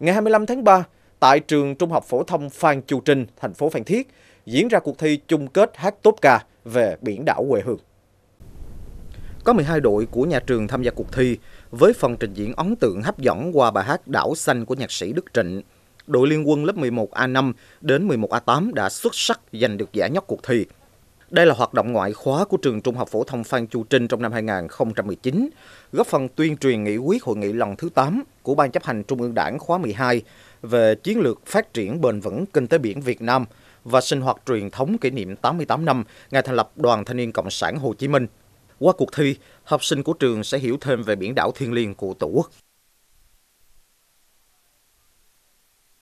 Ngày 25 tháng 3, tại trường Trung học phổ thông Phan Chu Trinh, thành phố Phan Thiết, diễn ra cuộc thi chung kết hát tốt ca về biển đảo quê hương. Có 12 đội của nhà trường tham gia cuộc thi với phần trình diễn ấn tượng hấp dẫn qua bài hát Đảo xanh của nhạc sĩ Đức Trịnh. Đội liên quân lớp 11A5 đến 11A8 đã xuất sắc giành được giải nhất cuộc thi. Đây là hoạt động ngoại khóa của trường Trung học phổ thông Phan Chu Trinh trong năm 2019, góp phần tuyên truyền nghị quyết hội nghị lần thứ 8 của Ban chấp hành Trung ương Đảng khóa 12 về chiến lược phát triển bền vững kinh tế biển Việt Nam và sinh hoạt truyền thống kỷ niệm 88 năm ngày thành lập Đoàn Thanh niên Cộng sản Hồ Chí Minh. Qua cuộc thi, học sinh của trường sẽ hiểu thêm về biển đảo thiêng liêng của Tổ quốc.